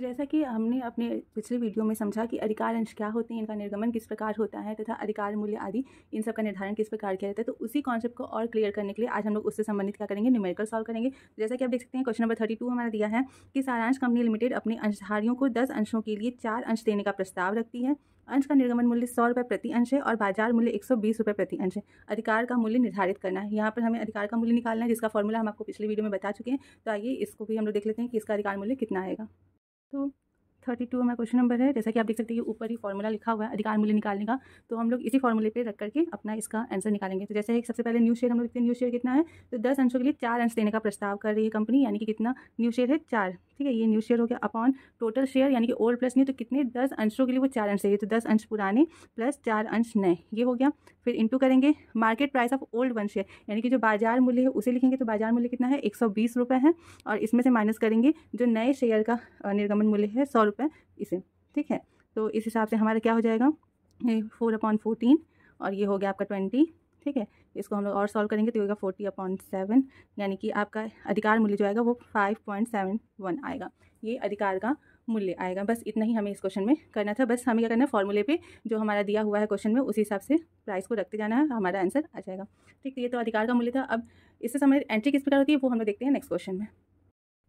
जैसा कि हमने अपने पिछले वीडियो में समझा कि अधिकार अंश क्या होते हैं इनका निर्गमन किस प्रकार होता है तथा अधिकार मूल्य आदि इन सब का निर्धारण किस प्रकार किया जाता है तो उसी कॉन्सेप्ट को और क्लियर करने के लिए आज हम लोग उससे संबंधित क्या करेंगे न्यूमेरिकल सॉल्व करेंगे जैसा कि आप देख सकते हैं क्वेश्चन नंबर थर्टी टू हमारा दिया है कि सारांश कंपनी लिमिटेड अपने अंशधारियों को दस अंशों के लिए चार अंश देने का प्रस्ताव रखती है अंश का निर्गमन मूल्य सौ रुपये प्रति अंश है और बाजार मूल्य एक सौ बीस रुपये प्रति अंश है अधिकार का मूल्य निर्धारित करना है यहाँ पर हमें अधिकार का मूल्य निकालना है जिसका फॉर्मूला हम आपको पिछले वीडियो में बता चुके हैं तो आइए इसको भी हम लोग देख लेते हैं कि इसका अधिकार मूल्य कितना आएगा तो थर्टी टू हमारा क्वेश्चन नंबर है जैसा कि आप देख सकते हैं कि ऊपर ही फॉर्मूला लिखा हुआ है अधिकार मूल्य निकालने का तो हम लोग इसी फॉर्मूले पे रख करके अपना इसका आंसर निकालेंगे तो जैसे सबसे पहले न्यू शेयर हम लोग लिखते हैं न्यू शेयर कितना है तो दस अंशों के लिए चार अंश देने का प्रस्ताव कर रही है कंपनी यानी कि कितना न्यू शेयर है चार ठीक है ये न्यू शेयर हो गया अपॉन टोटल शेयर यानी कि ओल्ड प्लस न्यू तो कितने दस अंशों के लिए वो चार अंश चाहिए तो दस अंश पुराने प्लस चार अंश नए ये हो गया फिर इंटू करेंगे market price of old one share यानी कि जो बाजार मूल्य है उसे लिखेंगे तो बाजार मूल्य कितना है एक सौ बीस रुपये है और इसमें से माइनस करेंगे जो नए शेयर का निर्गमन मूल्य है सौ रुपये इसे ठीक है तो इस हिसाब से हमारा क्या हो जाएगा फोर अपॉन फोर्टीन और ये हो गया आपका ट्वेंटी ठीक है इसको हम लोग और सॉल्व करेंगे तो होगा फोर्टी अपॉन सेवन यानी कि आपका अधिकार मूल्य जो आएगा वो फाइव पॉइंट सेवन वन आएगा ये अधिकार का मूल्य आएगा बस इतना ही हमें इस क्वेश्चन में करना था बस हमें क्या करना है फॉर्मूले पे जो हमारा दिया हुआ है क्वेश्चन में उसी हिसाब से प्राइस को रखते जाना है हमारा आंसर आ जाएगा ठीक है तो ये तो अधिकार का मूल्य था अब इससे समय एंट्री किस प्रकार होती है वो हम लोग देखते हैं नेक्स्ट क्वेश्चन में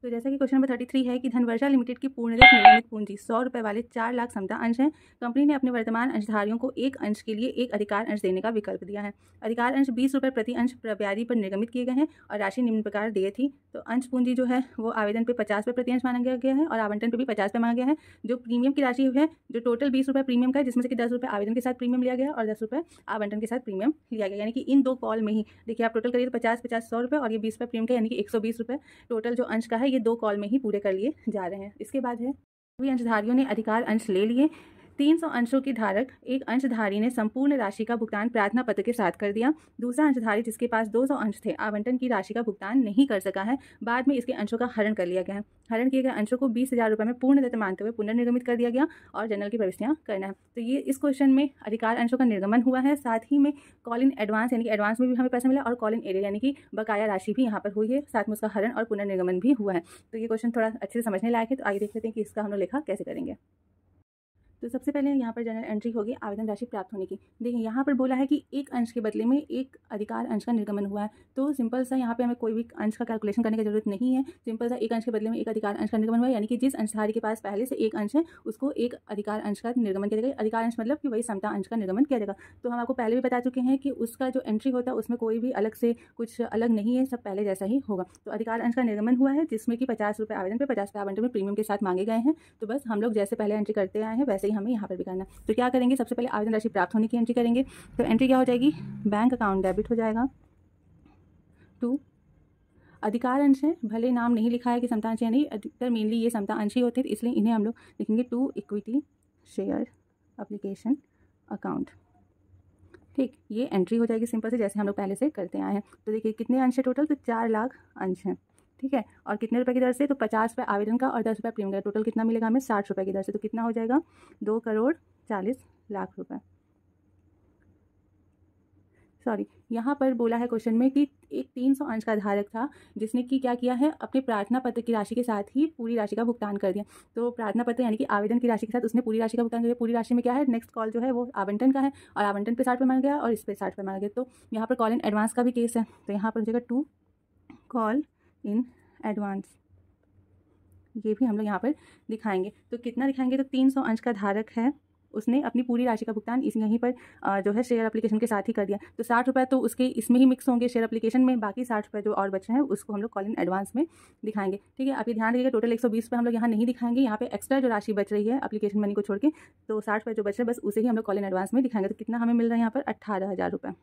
तो जैसा कि क्वेश्चन नंबर थर्टी थ्री है कि धनवर्षा लिमिटेड की पूर्णरत निगमित पूंजी सौ रुपये वाले चार लाख क्षमता अंश हैं कंपनी ने अपने वर्तमान अंशधारियों को एक अंश के लिए एक अधिकार अंश देने का विकल्प दिया है अधिकार अंश बीस रुपये प्रति अंश ब्यारी पर निर्गमित किए गए हैं और राशि निम्न प्रकार दिए थी तो अंश पूंजी जो है वो आवेदन पे पचास रुपये प्रति अंश माना गया है और आवंटन पर भी पचास रुपये मांगा गया है जो प्रीमियम की राशि है जो टोटल बीस रुपये प्रीमियम का है जिसमें से कि दस रुपये आवेदन के साथ प्रीमियम लिया गया और दस रुपये आवंटन के साथ प्रीमियम लिया गया यानी कि इन दो कॉल में ही देखिए आप टोटल करिए तो पचास पचास सौ रुपये और ये बीस रुपये प्रीमियम का यानी कि एक सौ बीस रुपये टोटल जो अंश का है ये दो कॉल में ही पूरे कर लिए जा रहे हैं इसके बाद है सभी अंशधारियों ने अधिकार अंश ले लिए तीन सौ अंशों की धारक एक अंशधारी ने संपूर्ण राशि का भुगतान प्रार्थना पत्र के साथ कर दिया दूसरा अंशधारी जिसके पास दो सौ अंश थे आवंटन की राशि का भुगतान नहीं कर सका है बाद में इसके अंशों का हरण कर लिया गया है हरण किए गए अंशों को बीस हज़ार रुपये में पूर्ण दत्त मानते हुए पुनर्निगमित कर दिया गया और जनरल की प्रविष्टियाँ करना है तो ये इस क्वेश्चन में अधिकार अंशों का निर्गमन हुआ है साथ ही में कॉल इन एडवांस यानी कि एडवांस में भी हमें पैसा मिला और कॉल इन एरिया यानी कि बकाया राशि भी यहाँ पर हुई है साथ में उसका हरण और पुनर्निगमन भी हुआ है तो ये क्वेश्चन थोड़ा अच्छे से समझने लायक है तो आगे देख लेते हैं कि इसका हम लोग लेखा कैसे करेंगे तो सबसे पहले यहाँ पर जनरल एंट्री होगी आवेदन राशि प्राप्त होने की देखिए यहाँ पर बोला है कि एक अंश के बदले में एक अधिकार अंश का निर्गमन हुआ है तो सिंपल सा यहाँ पे हमें कोई भी अंश का कैलकुलेशन करने की जरूरत नहीं है सिंपल सा एक अंश के बदले में एक अधिकार अंश का निर्गमन हुआ यानी कि जिस अंशधारी के पास पहले से एक अंश है उसको एक अधिकार अंश का निर्गमन किया जाएगा अधिकार अंश मतलब कि वही समता अंश का निर्गमन किया जाएगा तो हम आपको पहले भी बता चुके हैं कि उसका जो एंट्री होता है उसमें कोई भी अलग से कुछ अलग नहीं है सब पहले जैसा ही होगा तो अधिकार अंश का निर्गमन हुआ है जिसमें कि पचास रुपये आवेदन पर पचास रुपये आवंटन में प्रीमियम के साथ मांगे गए हैं तो बस हम लोग जैसे पहले एंट्री करते आए हैं वैसे ही हमें यहाँ पर भी करना तो क्या करेंगे सबसे पहले आवेदन राशि प्राप्त होने की एंट्री करेंगे तो एंट्री क्या हो जाएगी बैंक अकाउंट डेबिट हो जाएगा टू अधिकार अंश है भले नाम नहीं लिखा है कि समता अंश या नहीं अधिकतर मेनली ये समता अंश ही होते हैं इसलिए इन्हें हम लोग लिखेंगे to equity share application account ठीक ये एंट्री हो जाएगी सिंपल से जैसे हम लोग पहले से करते आए हैं तो देखिए कितने अंश है टोटल तो चार लाख अंश हैं ठीक है और कितने रुपए की दर से तो पचास रुपये आवेदन का और दस रुपये प्रीमियम का टोटल कितना मिलेगा हमें साठ रुपये की दर से तो कितना हो जाएगा दो करोड़ चालीस लाख रुपये सॉरी यहाँ पर बोला है क्वेश्चन में कि एक तीन सौ अंश का धारक था जिसने कि क्या किया है अपने प्रार्थना पत्र की राशि के साथ ही पूरी राशि का भुगतान कर दिया तो प्रार्थना पत्र यानी कि आवेदन की राशि के साथ उसने पूरी राशि का भुगतान कर दिया पूरी राशि में क्या है नेक्स्ट कॉल जो है वो आवंटन का है और आवंटन पे साठ पे मांगा गया और इस पर साठ पे मांगा गया तो यहाँ पर कॉल इन एडवांस का भी केस है तो यहाँ पर हो जाएगा टू कॉल इन एडवांस ये भी हम लोग यहाँ पर दिखाएंगे तो कितना दिखाएंगे तो तीन सौ अंश का धारक है उसने अपनी पूरी राशि का भुगतान इस यहीं पर जो है शेयर एप्लीकेशन के साथ ही कर दिया तो साठ रुपये तो उसके इसमें ही मिक्स होंगे शेयर एप्लीकेशन में बाकी साठ रुपये जो और बचे हैं उसको हम लोग कॉल इन एडवांस में दिखाएंगे ठीक है आप ये ध्यान रखिएगा टोटल एक सौ बीस हम लोग यहाँ नहीं दिखाएंगे यहाँ पे एक्स्ट्रा जो राशि बच रही है अपलीकेशन मनी को छोड़ के तो साठ रुपये जो बच रहे हैं बस उसे ही हम लोग कॉल इन एडवांस में दिखाएंगे तो कितना हमें मिल रहा है यहाँ पर अट्ठारह हज़ार रुपये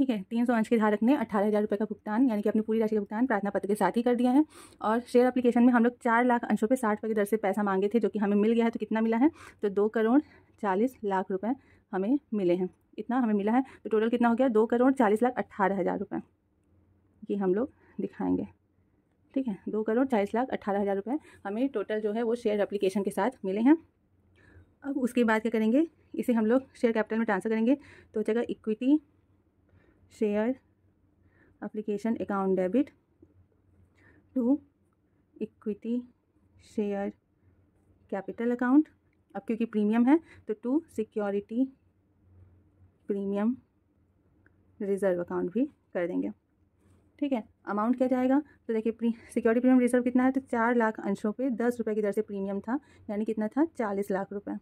ठीक है तीन सौ अंश के धारक ने अठारह हज़ार रुपये का भुगतान यानी कि अपनी पूरी राशि का भुगतान प्रार्थना पत्र के साथ ही कर दिया है और शेयर एप्लीकेशन में हम लोग चार लाख अंशों पर साठ रुपये की दर से पैसा मांगे थे जो कि हमें मिल गया है तो कितना मिला है तो दो करोड़ चालीस लाख रुपये हमें मिले हैं इतना हमें मिला है तो टोटल कितना हो गया दो करोड़ चालीस लाख अट्ठारह हज़ार रुपये ये हम लोग दिखाएंगे ठीक है दो करोड़ चालीस लाख अट्ठारह हज़ार रुपये हमें टोटल जो है वो शेयर एप्लीकेशन के साथ मिले हैं अब उसके बाद क्या करेंगे इसे हम लोग शेयर कैपिटल में ट्रांसफ़र करेंगे तो हो जाएगा equity share application account debit to equity share capital account अब क्योंकि प्रीमियम है तो to security premium reserve account भी कर देंगे ठीक है अमाउंट क्या जाएगा तो देखिए प्री सिक्योरिटी प्रीमियम रिजर्व कितना है तो चार लाख अंशों पे दस रुपये की दर से प्रीमियम था यानी कितना था चालीस लाख रुपए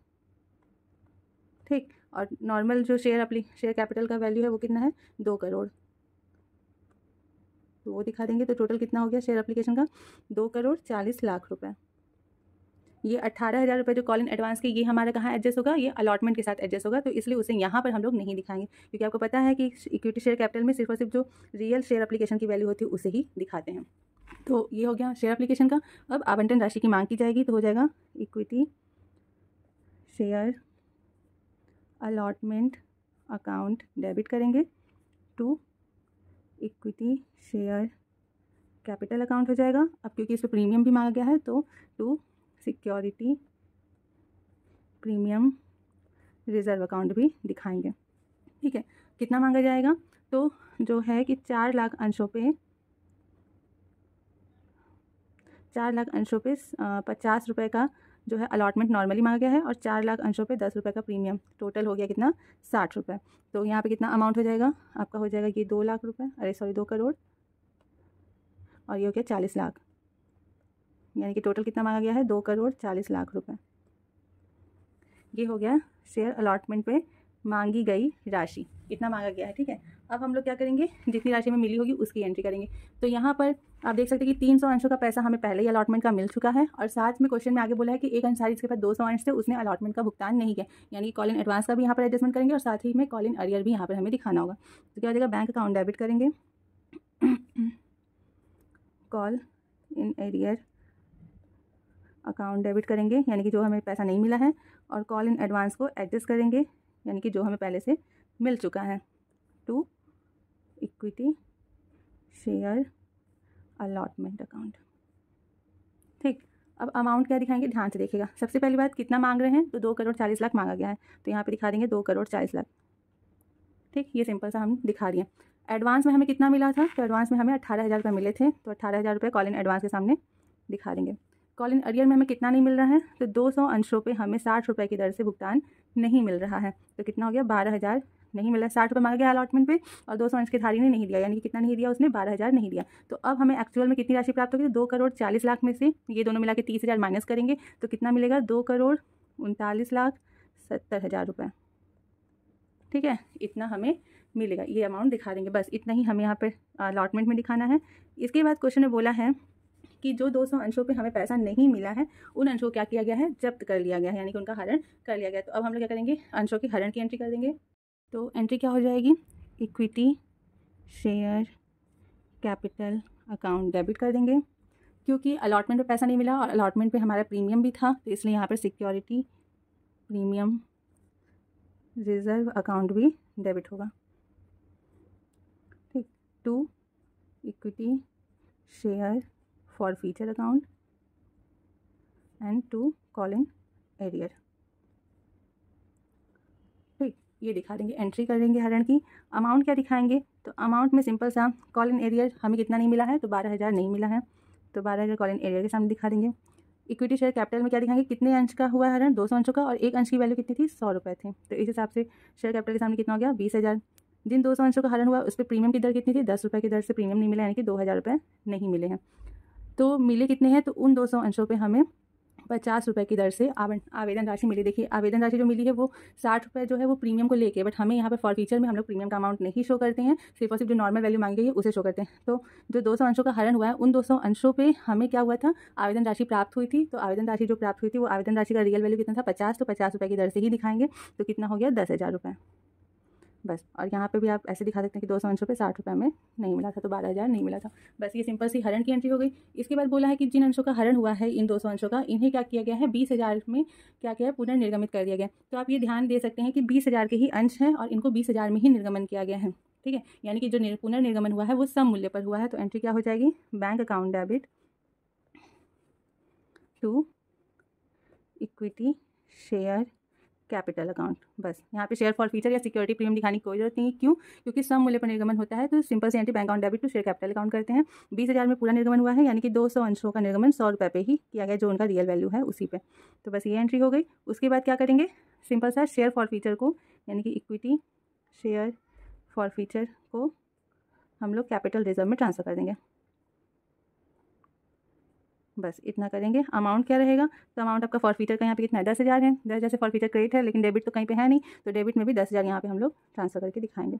ठीक और नॉर्मल जो शेयर अपनी शेयर कैपिटल का वैल्यू है वो कितना है दो करोड़ तो वो दिखा देंगे तो टोटल कितना हो गया शेयर अप्लीकेशन का दो करोड़ चालीस लाख रुपये ये अट्ठारह हज़ार रुपये जो कॉल इन एडवांस के ये हमारा कहाँ एडजस्ट होगा ये अलॉटमेंट के साथ एडजस्ट होगा तो इसलिए उसे यहाँ पर हम लोग नहीं दिखाएंगे क्योंकि आपको पता है कि इक्विटी शेयर कैपिटल में सिर्फ और सिर्फ जो रियल शेयर अप्लीकेशन की वैल्यू होती है उसे ही दिखाते हैं तो ये हो गया शेयर अप्लीकेशन का अब आवंटन राशि की मांग की जाएगी तो हो जाएगा equity share allotment account debit करेंगे to equity share capital account हो जाएगा अब क्योंकि इस पर प्रीमियम भी मांगा गया है तो to security premium reserve account भी दिखाएंगे ठीक है कितना मांगा जाएगा तो जो है कि चार लाख अंशों पे चार लाख अंशों पे पचास रुपये का जो है अलाटमेंट नॉर्मली मांगा गया है और चार लाख अंशों पे दस रुपये का प्रीमियम टोटल हो गया कितना साठ रुपये तो यहाँ पे कितना अमाउंट हो जाएगा आपका हो जाएगा ये दो लाख रुपये अरे सॉरी दो करोड़ और ये हो गया चालीस लाख यानी कि टोटल कितना मांगा गया है दो करोड़ चालीस लाख रुपये ये हो गया शेयर अलाटमेंट पे मांगी गई राशि इतना मांगा गया है ठीक है अब हम लोग क्या करेंगे जितनी राशि हमें मिली होगी उसकी एंट्री करेंगे तो यहाँ पर आप देख सकते हैं कि तीन सौ अंशों का पैसा हमें पहले ही अलॉटमेंट का मिल चुका है और साथ में क्वेश्चन में आगे बोला है कि एक अंसारी जिसके पास दो सौ अंश थे उसने अलॉटमेंट का भुगतान नहीं किया यानी कॉल इन एडवांस का भी यहाँ पर एडजस्टमेंट करेंगे और साथ ही में कॉल इन अरियर भी यहाँ पर हमें दिखाना होगा तो क्या हो जाएगा बैंक अकाउंट डेबिट करेंगे call in arrear account debit करेंगे यानी कि जो हमें पैसा नहीं मिला है और कॉल इन एडवांस को एडजस्ट करेंगे यानी कि जो हमें पहले से मिल चुका है to equity share allotment account ठीक अब अमाउंट क्या दिखाएंगे ध्यान से देखिएगा सबसे पहली बात कितना मांग रहे हैं तो दो करोड़ चालीस लाख मांगा गया है तो यहाँ पे दिखा देंगे दो करोड़ चालीस लाख ठीक ये सिंपल सा हम दिखा रही हैं एडवांस में हमें कितना मिला था तो एडवांस में हमें अट्ठारह हज़ार रुपये मिले थे तो अट्ठारह हज़ार रुपये कॉल इन एडवांस के सामने दिखा देंगे कॉलिन अरियर में हमें कितना नहीं मिल रहा है तो दो सौ अंशों पर हमें साठ रुपये की दर से भुगतान नहीं मिल रहा है तो कितना हो गया बारह हज़ार नहीं मिला साठ रुपये मांगा गया अलॉटमेंट पे और दो सौ अंश की धारी ने नहीं दिया यानी कि कितना नहीं दिया उसने बारह हज़ार नहीं दिया तो अब हमें एक्चुअल में कितनी राशि प्राप्त होगी तो दो करोड़ चालीस लाख में से ये दोनों मिला के तीस हज़ार माइनस करेंगे तो कितना मिलेगा दो करोड़ उनतालीस लाख सत्तर हज़ार रुपये ठीक है इतना हमें मिलेगा ये अमाउंट दिखा देंगे बस इतना ही हमें यहाँ पर अलॉटमेंट में दिखाना है इसके बाद क्वेश्चन ने बोला है कि जो 200 अंशों पे हमें पैसा नहीं मिला है उन अंशों को क्या किया गया है जब्त कर लिया गया है यानी कि उनका हरण कर लिया गया तो अब हम लोग क्या करेंगे अंशों के हरण की एंट्री कर देंगे तो एंट्री क्या हो जाएगी equity share capital account debit कर देंगे क्योंकि अलॉटमेंट पे पैसा नहीं मिला और अलॉटमेंट पे हमारा प्रीमियम भी था तो इसलिए यहाँ पर सिक्योरिटी प्रीमियम रिजर्व अकाउंट भी डेबिट होगा ठीक to equity share for feature account and to calling arrear ठीक ये दिखा देंगे एंट्री करेंगे हरण की अमाउंट क्या दिखाएंगे तो अमाउंट में सिंपल सा कॉल इन एरियर हमें कितना नहीं मिला है तो बारह हज़ार नहीं मिला है तो बारह हज़ार कॉल इन एरियर के सामने दिखा देंगे इक्विटी शेयर कैपिटल में क्या दिखाएंगे कितने अंश का हुआ है हरण दो सौ अंशों का और एक अंश की वैल्यू कितनी थी सौ रुपये थे तो इस हिसाब से शेयर कैपिटल के सामने कितना हो गया बीस हज़ार जिन दो सौ अंशों का हरण हुआ उस पर प्रीमियम की दर कितनी थी दस रुपये की दर से प्रीमियम नहीं मिला यानी कि दो हज़ार रुपये नहीं मिले हैं तो मिले कितने हैं तो उन दो सौ अंशों पर हमें पचास रुपये की दर से आवेदन राशि मिली देखिए आवेदन राशि जो मिली है वो साठ रुपये जो है वो प्रीमियम को लेके बट हमें यहाँ पर फॉर फीचर में हम लोग प्रीमियम का अमाउंट नहीं शो करते हैं सिर्फ और सिर्फ जो नॉर्मल वैल्यू मांगी गई है उसे शो करते हैं तो जो दो सौ अंशों का हरण हुआ है उन दो सौ अंशों पर हमें क्या हुआ था आवेदन राशि प्राप्त हुई थी तो आवेदन राशि जो प्राप्त हुई थी वो आवेदन राशि का रियल वैल्यू कितना था पचास तो पचास रुपये की दर से ही दिखाएंगे तो कितना हो गया दस हज़ार रुपये बस और यहाँ पे भी आप ऐसे दिखा सकते हैं कि दो सौ अंशों पर साठ रुपये हमें नहीं मिला था तो बारह हज़ार नहीं मिला था बस ये सिंपल सी हरण की एंट्री हो गई इसके बाद बोला है कि जिन अंशों का हरण हुआ है इन दो सौ अंशों का इन्हें क्या किया गया है बीस हज़ार में क्या किया है पुनर्निर्गमित कर दिया गया तो आप ये ध्यान दे सकते हैं कि बीस हज़ार के ही अंश हैं और इनको बीस हज़ार में ही निर्गमन किया गया है ठीक है यानी कि जो पुनर्निर्गमन हुआ है वो सब मूल्य पर हुआ है तो एंट्री क्या हो जाएगी bank account debit to equity share capital account बस यहाँ पे शेयर फॉर फ्यूचर या सिक्योरिटी प्रीमियम दिखाने की कोई जरूरत नहीं क्यों क्योंकि सम मूल्य पर निर्गमन होता है तो सिंपल से entry bank account debit to share capital account करते हैं बीस हज़ार में पूरा निर्गमन हुआ है यानी कि दो सौ अंशों का निर्गमन सौ रुपये पे ही किया गया जो उनका रियल वैल्यू है उसी पर तो बस ये एंट्री हो गई उसके बाद क्या करेंगे सिंपल सा शेयर फॉर फ्यूचर को यानी कि इक्विटी शेयर फॉर फ्यूचर को हम लोग कैपिटल रिजर्व में ट्रांसफ़र कर देंगे बस इतना करेंगे अमाउंट क्या रहेगा तो अमाउंट आपका फॉरफीटर का यहाँ पे कितना है दस हज़ार है दस हज़ार से फॉरफीटर क्रेडिट है लेकिन डेबिट तो कहीं पे है नहीं तो डेबिट में भी दस हज़ार यहाँ पे हम लोग ट्रांसफर करके दिखाएंगे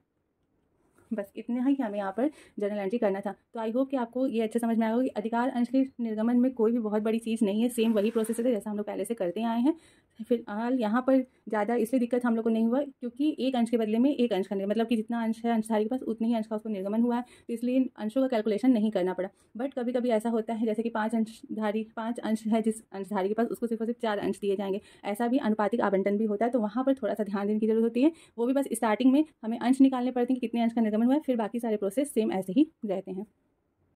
बस इतने ही हमें यहाँ पर जर्नल एंट्री करना था तो आई होप कि आपको ये अच्छा समझ में आएगा कि अधिकार अंशली निर्गमन में कोई भी बहुत बड़ी चीज़ नहीं है सेम वही प्रोसेस है जैसा हम लोग पहले से करते आए हैं फिलहाल यहाँ पर ज़्यादा इसलिए दिक्कत हम लोग को नहीं हुआ क्योंकि एक अंश के बदले में एक अंश का मतलब कि जितना अंश है अंशधारी के पास उतने ही अंश का उसको निर्गमन हुआ है तो इसलिए इन अंशों का कैलकुलेशन नहीं करना पड़ा बट कभी कभी ऐसा होता है जैसे कि पाँच अंशधारी पाँच अंश है जिस अंशधारी के पास उसको सिर्फ और सिर्फ चार अंश दिए जाएंगे ऐसा भी अनुपातिक आवंटन भी होता है तो वहाँ पर थोड़ा सा ध्यान देने की जरूरत होती है वो भी बस स्टार्टिंग में हमें अंश निकालने पड़ते हैं कि कितने अंश का निर्गम निगमन हुआ है फिर बाकी सारे प्रोसेस सेम ऐसे ही रहते हैं